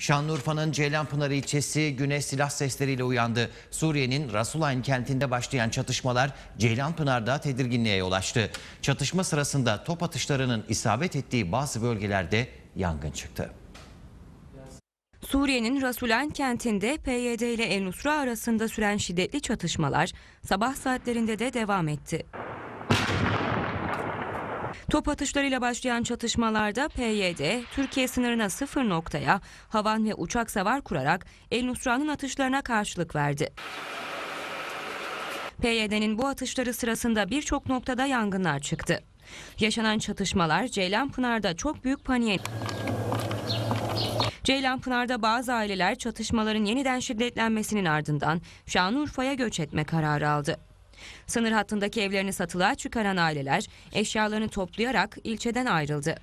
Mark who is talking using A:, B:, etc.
A: Şanlıurfa'nın Ceylanpınar ilçesi güneş silah sesleriyle uyandı. Suriye'nin Rasulayn kentinde başlayan çatışmalar Ceylanpınar'da tedirginliğe yol açtı. Çatışma sırasında top atışlarının isabet ettiği bazı bölgelerde yangın çıktı.
B: Suriye'nin Rasulen kentinde PYD ile El Nusra arasında süren şiddetli çatışmalar sabah saatlerinde de devam etti. Top atışlarıyla başlayan çatışmalarda PYD, Türkiye sınırına sıfır noktaya havan ve uçak savar kurarak El Nusra'nın atışlarına karşılık verdi. PYD'nin bu atışları sırasında birçok noktada yangınlar çıktı. Yaşanan çatışmalar Ceylanpınar'da çok büyük paniğe... Ceylanpınar'da bazı aileler çatışmaların yeniden şiddetlenmesinin ardından Şanlıurfa'ya göç etme kararı aldı. Sınır hattındaki evlerini satılığa çıkaran aileler eşyalarını toplayarak ilçeden ayrıldı.